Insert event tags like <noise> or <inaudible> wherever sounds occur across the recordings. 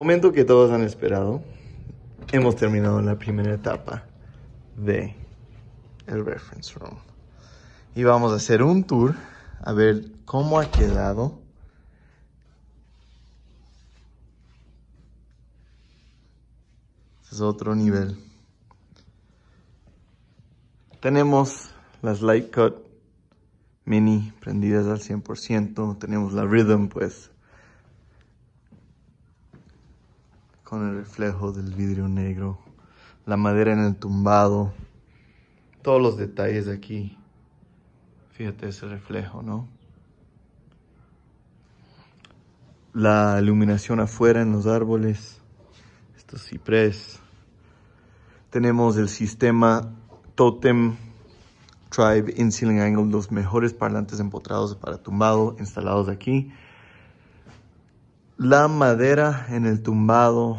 Momento que todos han esperado. Hemos terminado la primera etapa de el reference room. Y vamos a hacer un tour a ver cómo ha quedado es otro nivel. Tenemos las light cut mini prendidas al 100%, tenemos la rhythm pues con el reflejo del vidrio negro, la madera en el tumbado, todos los detalles de aquí. Fíjate ese reflejo, ¿no? La iluminación afuera en los árboles, estos ciprés. Tenemos el sistema Totem Tribe in Angle, los mejores parlantes empotrados para tumbado instalados aquí. La madera en el tumbado,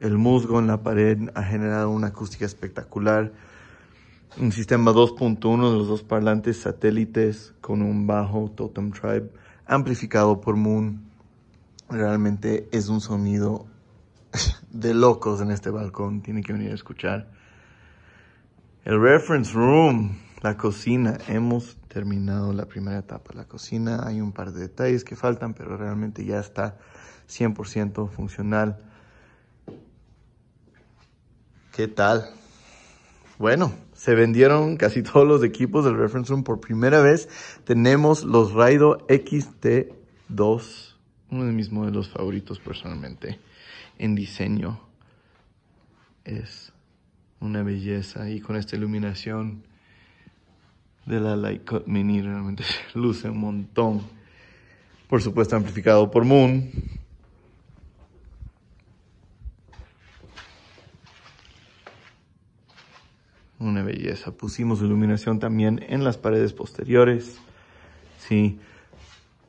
el musgo en la pared ha generado una acústica espectacular. Un sistema 2.1 de los dos parlantes satélites con un bajo Totem Tribe amplificado por Moon. Realmente es un sonido <laughs> de locos en este balcón. Tiene que venir a escuchar. El reference room, la cocina. Hemos terminado la primera etapa. de La cocina, hay un par de detalles que faltan, pero realmente ya está 100% funcional. ¿Qué tal? Bueno, se vendieron casi todos los equipos del Reference Room por primera vez. Tenemos los Raido XT2, uno de mis modelos favoritos personalmente en diseño. Es una belleza y con esta iluminación de la Light Mini realmente <laughs> luce un montón. Por supuesto amplificado por Moon. Una belleza. Pusimos iluminación también en las paredes posteriores. Sí,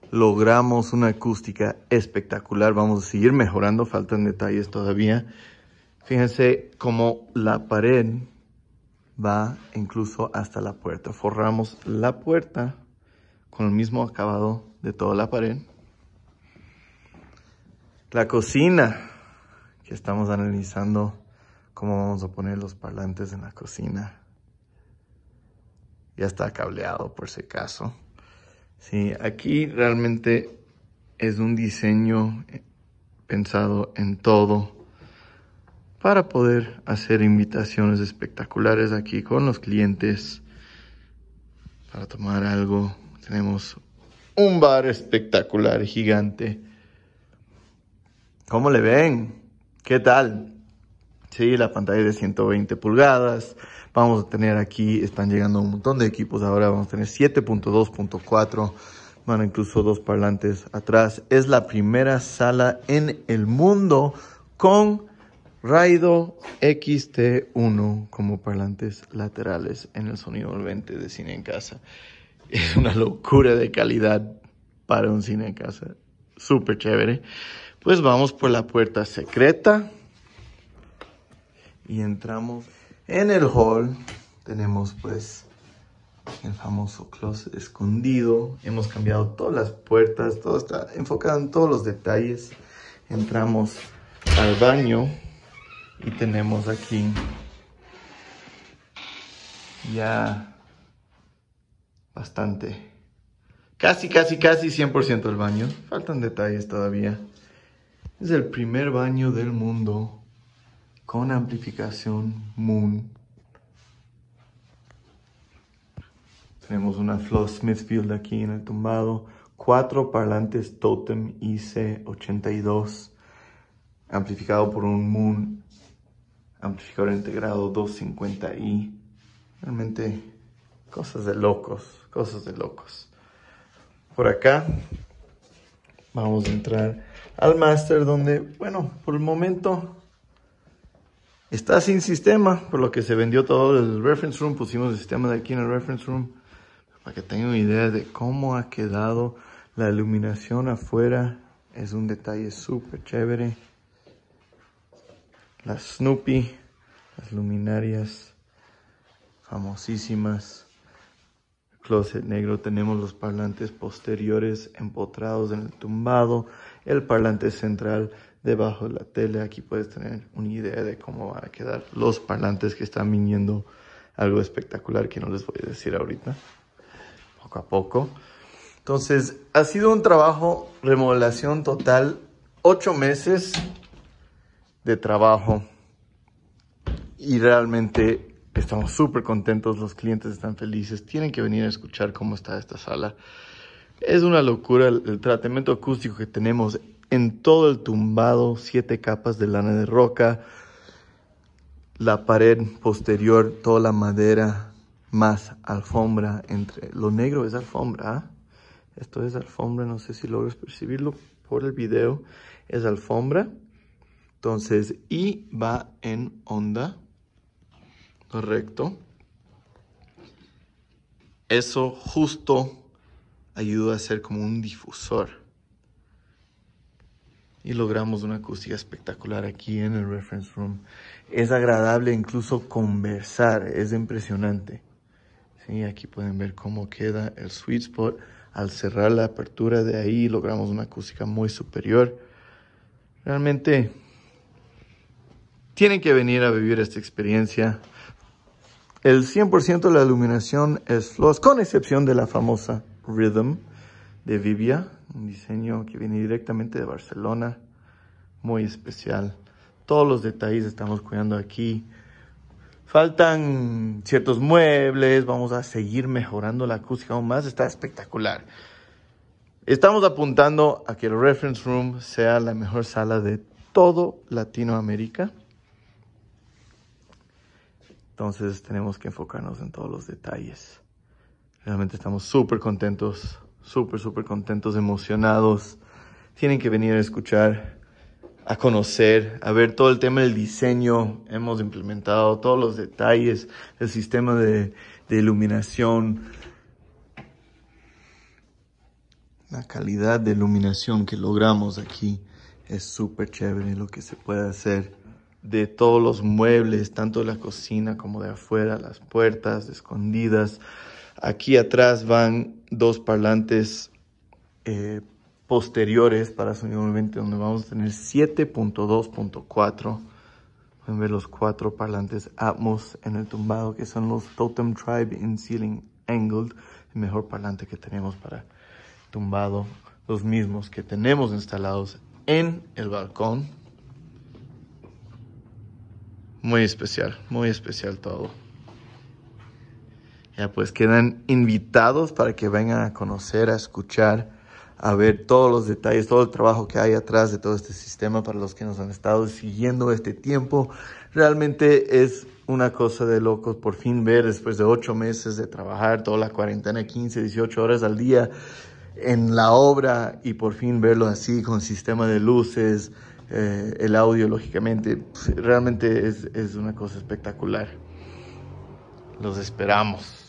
logramos una acústica espectacular. Vamos a seguir mejorando, faltan detalles todavía. Fíjense como la pared va incluso hasta la puerta. Forramos la puerta con el mismo acabado de toda la pared. La cocina, que estamos analizando cómo vamos a poner los parlantes en la cocina. Ya está cableado por si acaso. Sí, aquí realmente es un diseño pensado en todo para poder hacer invitaciones espectaculares aquí con los clientes para tomar algo. Tenemos un bar espectacular, gigante. ¿Cómo le ven? ¿Qué tal? Sí, la pantalla de 120 pulgadas. Vamos a tener aquí, están llegando un montón de equipos ahora. Vamos a tener 7.2.4. Van incluso dos parlantes atrás. Es la primera sala en el mundo con Raido XT1 como parlantes laterales en el sonido volvente de cine en casa. Es una locura de calidad para un cine en casa. Súper chévere. Pues vamos por la puerta secreta y entramos en el hall. Tenemos pues el famoso closet escondido. Hemos cambiado todas las puertas, todo está enfocado en todos los detalles. Entramos al baño y tenemos aquí ya bastante casi casi casi 100% el baño faltan detalles todavía es el primer baño del mundo con amplificación Moon tenemos una Flo Smithfield aquí en el tumbado cuatro parlantes Totem IC82 amplificado por un Moon amplificador integrado 250i. Realmente cosas de locos, cosas de locos. Por acá vamos a entrar al master donde, bueno, por el momento está sin sistema, por lo que se vendió todo el reference room. Pusimos el sistema de aquí en el reference room para que tengan una idea de cómo ha quedado la iluminación afuera. Es un detalle súper chévere las Snoopy, las luminarias famosísimas. closet negro, tenemos los parlantes posteriores empotrados en el tumbado, el parlante central debajo de la tele. Aquí puedes tener una idea de cómo van a quedar los parlantes que están viniendo. Algo espectacular que no les voy a decir ahorita, poco a poco. Entonces, ha sido un trabajo, remodelación total, ocho meses de trabajo y realmente estamos súper contentos, los clientes están felices, tienen que venir a escuchar cómo está esta sala. Es una locura el, tratamiento acústico que tenemos en todo el tumbado, siete capas de lana de roca, la pared posterior, toda la madera, más alfombra entre... Lo negro es alfombra, ¿ah? Esto es alfombra, no sé si logras percibirlo por el video. Es alfombra entonces, y va en onda. Correcto. Eso justo ayuda a ser como un difusor. Y logramos una acústica espectacular aquí en el reference room. Es agradable incluso conversar, es impresionante. Sí, aquí pueden ver cómo queda el sweet spot. Al cerrar la apertura de ahí logramos una acústica muy superior. Realmente tienen que venir a vivir esta experiencia. El 100% de la iluminación es los, con excepción de la famosa Rhythm de Vivia, un diseño que viene directamente de Barcelona, muy especial. Todos los detalles estamos cuidando aquí. Faltan ciertos muebles, vamos a seguir mejorando la acústica aún más, está espectacular. Estamos apuntando a que el Reference Room sea la mejor sala de todo Latinoamérica. Entonces tenemos que enfocarnos en todos los detalles. Realmente estamos súper contentos, súper, súper contentos, emocionados. Tienen que venir a escuchar, a conocer, a ver todo el tema del diseño. Hemos implementado todos los detalles, el sistema de, iluminación, la calidad de iluminación que logramos aquí es súper chévere lo que se puede hacer de todos los muebles, tanto de la cocina como de afuera, las puertas escondidas. Aquí atrás van dos parlantes eh, posteriores para sonido donde vamos a tener 7.2.4. Pueden ver los cuatro parlantes Atmos en el tumbado, que son los Totem Tribe in Ceiling Angled, el mejor parlante que tenemos para tumbado, los mismos que tenemos instalados en el balcón muy especial, muy especial todo. Ya pues quedan invitados para que vengan a conocer, a escuchar, a ver todos los detalles, todo el trabajo que hay atrás de todo este sistema para los que nos han estado siguiendo este tiempo. Realmente es una cosa de locos por fin ver después de ocho meses de trabajar toda la cuarentena, 15, 18 horas al día en la obra y por fin verlo así con sistema de luces, eh, el audio, lógicamente. Pues, realmente es, es una cosa espectacular. Los esperamos.